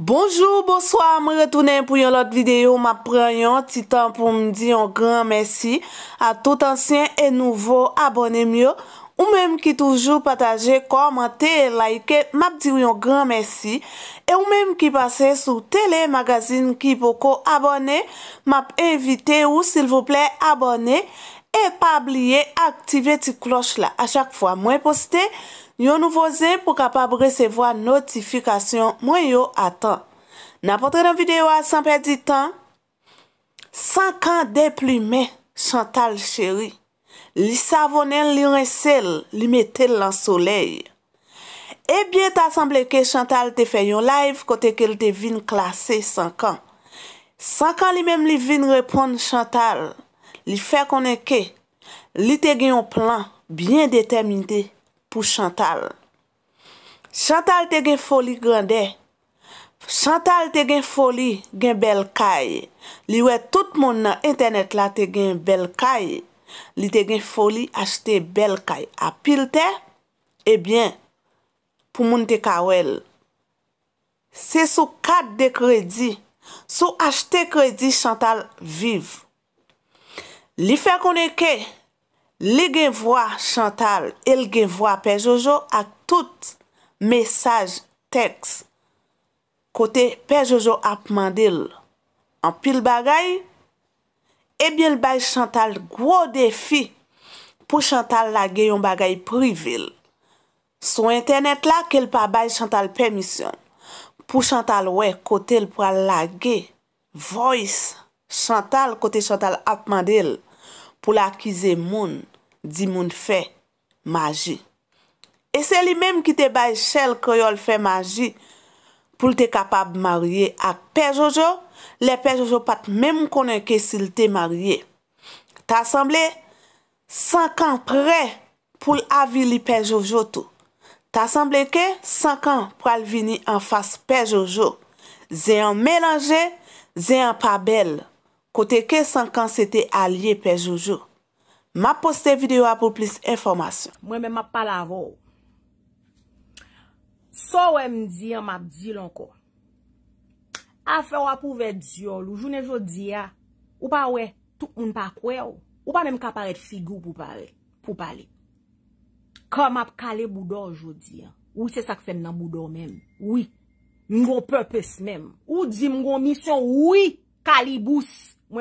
Bonjour, bonsoir, me retounen pou yon lot videyo, ma preyon ti tan pou mdi yon gran mersi a tout ansyen e nouvo abonem yo ou menm ki toujou pataje, komante, laike, ma pdi yon gran mersi e ou menm ki pase sou tele magazin ki po ko abone ma p evite ou sil vople abone e pa ablie aktive ti kloch la a chak fwa mwen poste Yon nouvo zè pou kapab resevo a notifikasyon mwen yo atan. Na potre dan videyo a san perdi tan. San kan de plume, Chantal chéri. Li savonel, li rensel, li metel lan soley. E eh bie ta sanble ke Chantal te fè yon live kote ke li te vin klasè san kan. San kan li menm li vin repon chantal. Li fè konen ke. Li te gen yon plan, bien detemide chantal. pou Chantal. Chantal te gen foli grande. Chantal te gen foli gen belkaye. Li we tout moun nan internet la te gen belkaye. Li te gen foli achete belkaye. A pil te, ebyen, pou moun te kawel. Se sou kat de kredi, sou achete kredi Chantal vive. Li fe konen ke, Li gen vwa Chantal el gen vwa Pe Jojo ak tout mesaj tekst kote Pe Jojo ap mandil. An pil bagay, ebyen l bay Chantal gwo defi pou Chantal lage yon bagay privil. Sou internet la ke l pa bay Chantal permisyon pou Chantal we kote l pou al lage. Voice Chantal kote Chantal ap mandil. pou l akize moun di moun fè magi. E se li mèm ki te bay chèl koyol fè magi pou l te kapab marye ak pe Jojo, le pe Jojo pat mèm konen ke sil te marye. Ta asemble, sankan pre pou l avi li pe Jojo tou. Ta asemble ke sankan pou al vini an fas pe Jojo. Ze an mèlanje, ze an pa bel. Kote ke sankan se te alye pe Jojo. Ma poste videyo apou plis informasyon. Mwen men map pala avou. So we mdi an map di lon ko. Afè wap ouve diyo lou. Jounen joudiya. Ou pa we tout moun pakwe ou. Ou pa men kapare t figou pou pale. Pou pale. Ka map kale budo joudiya. Ou se sak fen nan budo men. Ou se sak fen nan budo men. Ou se sak fen nan budo men. Ou se sak fen nan budo men. Ou se sak fen nan budo men. Ou se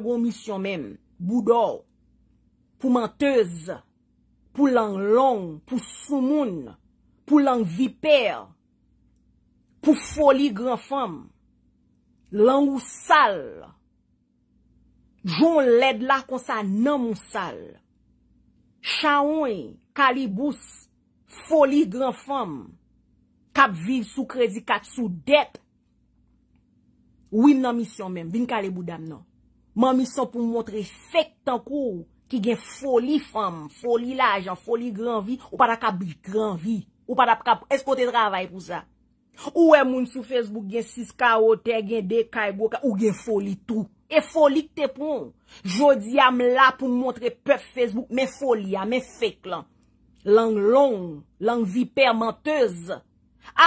sak fen nan budo men. pou mantez, pou lang long, pou sou moun, pou lang viper, pou foli gran fam, lang ou sal, joun led la kon sa nan moun sal, chanwen, kalibous, foli gran fam, kap viv sou kredi kat sou det, win nan misyon men, vin kalibou dam nan, man misyon pou mwotre fek tan kou, Ki gen foli fam, foli lajan, foli granvi, ou pa da ka bil granvi, ou pa da ka esko te travay pou sa. Ou e moun sou Facebook gen 6 kaote, gen 2 kaiboka, e ou gen foli tou. E foli ke te pou moun. Jodi am la pou mwontre pe Facebook men foli a, men fek lan. Lang long, lang vi permantez.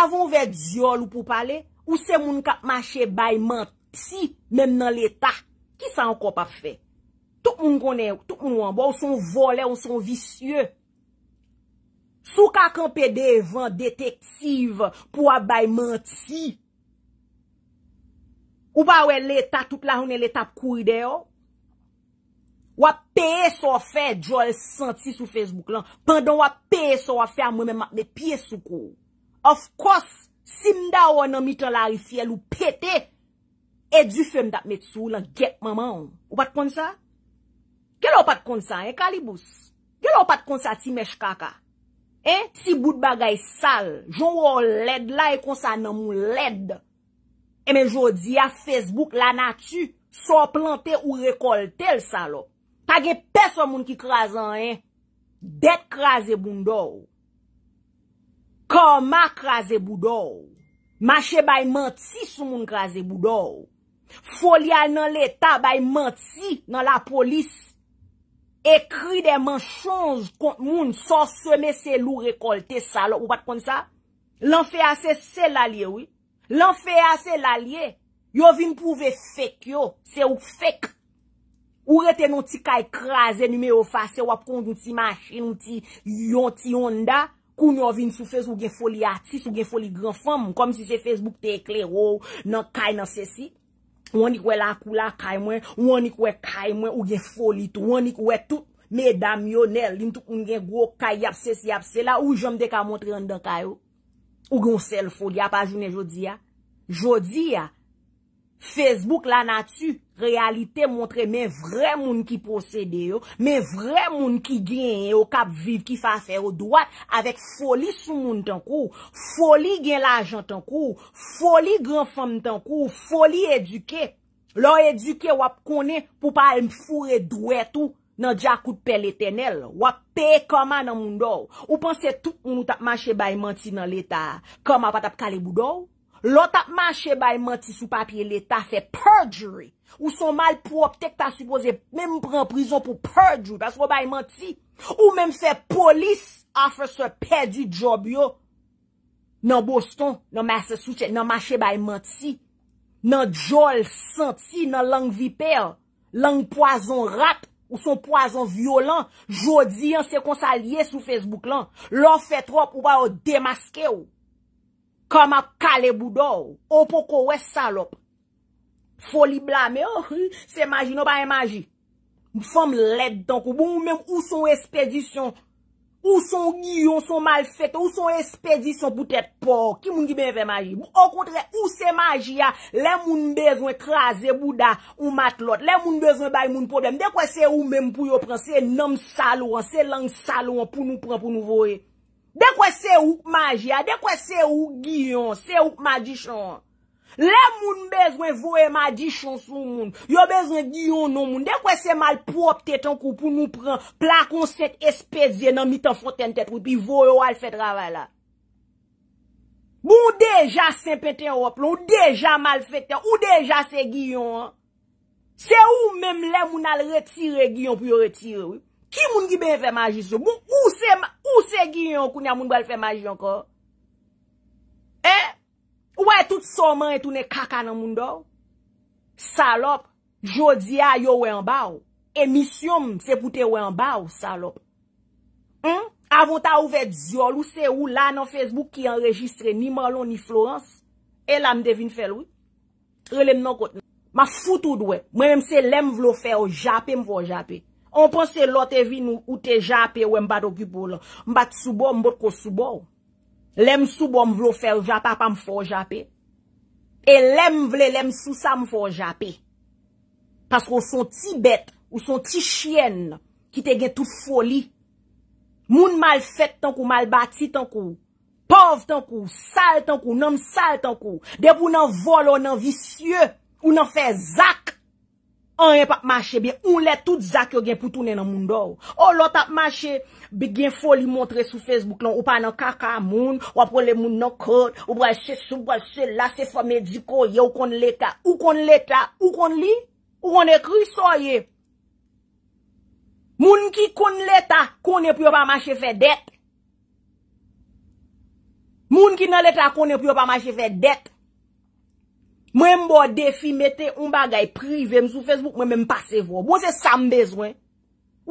Avon ve diol ou pou pale, ou se moun ka mache bay manti, men nan leta, ki sa anko pa fek? Tout moun konen, tout moun anbo, ou son vole, ou son visye. Sou ka kan pe devan detektiv pou wabay manti. Ou ba wè leta, tout la hounen leta pou kouy de yo. Wap peye sou wafè, jol senti sou Facebook lan. Pendon wap peye sou wafè, moun men mak me piye sou kou. Of course, si mda wò nan mitan la rifi el ou pete, edu fèm dat met sou lan get maman ou. Ou bat pon sa? Gè lò pat kon sa, e kalibous? Gè lò pat kon sa ti mech kaka? E, ti bout bagay sal, joun wò led la, e kon sa nan moun led. E men jodi, a Facebook, la natu, sor plante ou rekolte l sal lò. Pag e pes wò moun ki krasan, e, det krasen boun do. Kama krasen boun do? Mache bay manti sou moun krasen boun do. Folia nan l'Etat bay manti nan la polis. Ekri de manchonj kont moun sa seme se lou rekolte sa lò ou pat kon sa. Lanfe a se se lalye ouy. Lanfe a se lalye. Yo vin pouve fek yo. Se ou fek. Ou rete nou ti kay kraze nou me ou fase wap kond nou ti machin nou ti yon ti yon da. Koun yo vin sou fez ou gen foli atis ou gen foli granfam. Kom si se Facebook te eklerou nan kay nan sesi. Ou anikwe la kou la kay mwen, ou anikwe kay mwen, ou gen foli tou, ou anikwe tout ne Damionel, lintou koun gen gwo kay yapse si yapse la, ou jom de ka montre yon de kayo. Ou gen sel foli apajounen jodi ya. Jodi ya. Facebook la natu. Realite montre men vre moun ki posede yo, men vre moun ki genye yo kap viv ki fase yo dwat, avek foli sou moun tan kou, foli gen la jantan kou, foli gran fom tan kou, foli eduke. Lò eduke wap kone pou pa el mfure dwet ou nan diakout pel etenel, wap pe kama nan moun do. Ou panse tout moun nou tap mache bay manti nan leta, kama pa tap kale boudo ou? Lò tap mache bay manti sou papye l'Etat fe perjury. Ou son mal pou optek ta supose mèm pren prizon pou perjury. Paswa bay manti. Ou mèm fe polis. Officer pedi job yo. Nan Boston. Nan Massachusetts. Nan mache bay manti. Nan Joel Santi. Nan lang viper. Lang poison rap. Ou son poison violent. Jodi yon se konsalye sou Facebook lan. Lò fe trop ou ba yo demaske yo. Kama kale boudou, ou pou kowe salop, foli blame, oh, se maji nou pa e maji, mfom led tankou, bou mèm ou son espedisyon, ou son giyon, son mal fete, ou son espedisyon poutet pou, ki moun di ben ve maji, ou kontre ou se maji ya, lè moun bezwen krasè bouda ou matlot, lè moun bezwen bay moun problem, dekwe se ou mèm pou yo pren, se nan salouan, se lan salouan pou nou pren pou nou voye. Dè kwen se ouk maji ya, dè kwen se ouk Giyon, se ouk maji chan. Le moun bezwen voue maji chan sou moun, yo bezwen Giyon nou moun. Dè kwen se malprop tèt an kou pou nou pran, plakon set espèziye nan mitan fonten tèt ou, pi voue ou al fèt ravay la. Moun deja Saint-Péter-en-Rouplon, deja mal fèt, ou deja se Giyon an. Se ou mèm le moun al retire Giyon pou yo retire wè. Ki moun ki ben fè magi sou? Moun ou se ginyon koun ya moun bal fè magi anko? E? Ou e tout soman etou ne kaka nan moun do? Salop! Jodia yo wey anbaw. Emisyon se poute wey anbaw, salop. Hmm? Avota ouve diol ou se ou la nan Facebook ki enregistre ni Malon ni Florence. E la mdevin fè lou? E lem nan kot. Ma foutou dwe. Mwen mse lem vlo fè o japè mvo japè. On pon se lote vi nou oute jappe ou mbado kibou la. Mbati soubou mbot ko soubou. Lem soubou mvlo fel jappe apan mfo jappe. E lem vle lem sou sa mfo jappe. Pas kon son ti bet, ou son ti chienne ki te gen tout foli. Moun mal fèt tankou, mal bati tankou. Pov tankou, sal tankou, nan sal tankou. Depou nan volo, nan visye, ou nan fe zak. An yon pap mache bi, ou let tout zak yo gen pou toune nan moun do. Ou oh, lot ap mache, bi gen foli montre sou Facebook lon, ou pa nan kaka moun, ou ap wole moun nan kod, ou wale se sou, wale se la, se fwa mediko, yo kon leta. Ou kon leta, ou kon li, ou kon ekri soye. Moun ki kon leta, konen pou yo pa mache fe dete. Moun ki nan leta, konen pou yo pa mache fe dete. Mwen mbo defi mette un bagay privem sou Facebook, mwen mwen mpasevo. Mwen se sam bezwen.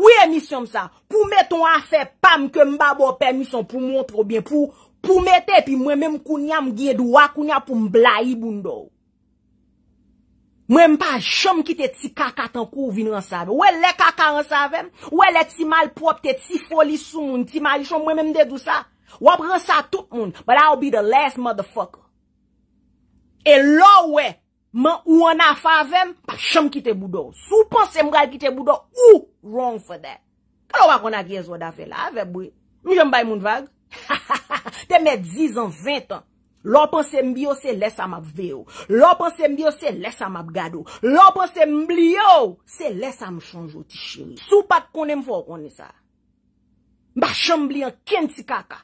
Ouye misyon msa, pou metton afe pam ke mba bo pe misyon pou mwontro bin, pou mette, pi mwen mwen mkunyam giedou, wakunyam pou mbla i bundou. Mwen mpa jom ki te ti kaka tan kou vin ansave. Ouye le kaka ansavem, ouye le ti malprop, te ti foli sou moun, ti mali chon, mwen mwen mdedou sa. Wapren sa tout moun, but I'll be the last motherfucker. E lo we, man ou an afavem, pa chanm kite budo. Sou pansem gal kite budo, ou, wrong for that. A lo wakon ak yez wada fe la, aveb we. Mwen jem bay moun vag. Te me diz an 20 an, lo pansem biyo se lesa m ap veyo. Lo pansem biyo se lesa m ap gado. Lo pansem blyo, se lesa m chanjou ti shimi. Sou pat konen m fò konen sa. Ba chanm blyo kenti kaka.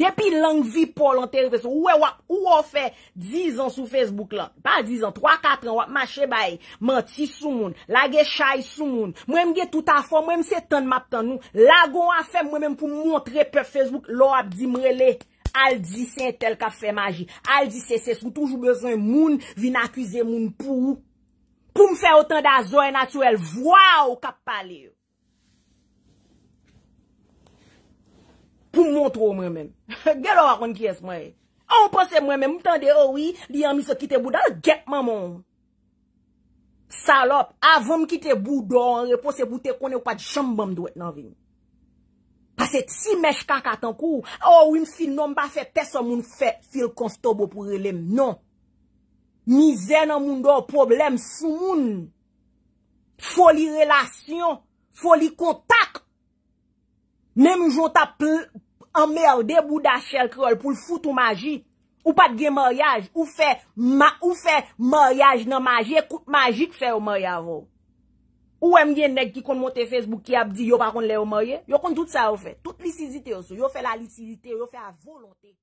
Depi langvi pol an terifesyon, ou e wap, ou wap fe, dizan sou Facebook la, pa dizan, 3-4 an wap, mache bay, manti sou moun, lage chay sou moun, mwem ge touta fò, mwem se ton map ton nou, lagon a fe mwem pou mwontre pe Facebook, lo ap di mrele, al di sen tel ka fe maji, al di se se sou toujou bezon moun, vin akwize moun pou ou, pou mfe otan da zoe natywel, vwa ou kap pale yo. pou mwontrou mwen men. Gè lò akon kyes mwen e. A ou panse mwen men, mtande, owi, oh li yon miso kite boudan, lò gèt mwen moun. Salop, avon kite boudan, repose boute konen wpad chamban mdwet nan vin. Pase ti mech kaka tan kou, owi oh msi nomba fè teso moun fè, fil konstobo pou relèm. Non. Mize nan moun do problem sou moun. Fò li relasyon, fò li kontak. Nè mjou ta pl... A merde bou da chèl krol pou l fout ou magi. Ou pat gen maryaj. Ou fè maryaj nan magi. Ekout magik fè ou maryavou. Ou wèm gen neg ki kon monte Facebook ki ap di yo pa kon le ou marye. Yo kon tout sa ou fè. Tout lisizite ou sou. Yo fè la lisizite. Yo fè a volonté.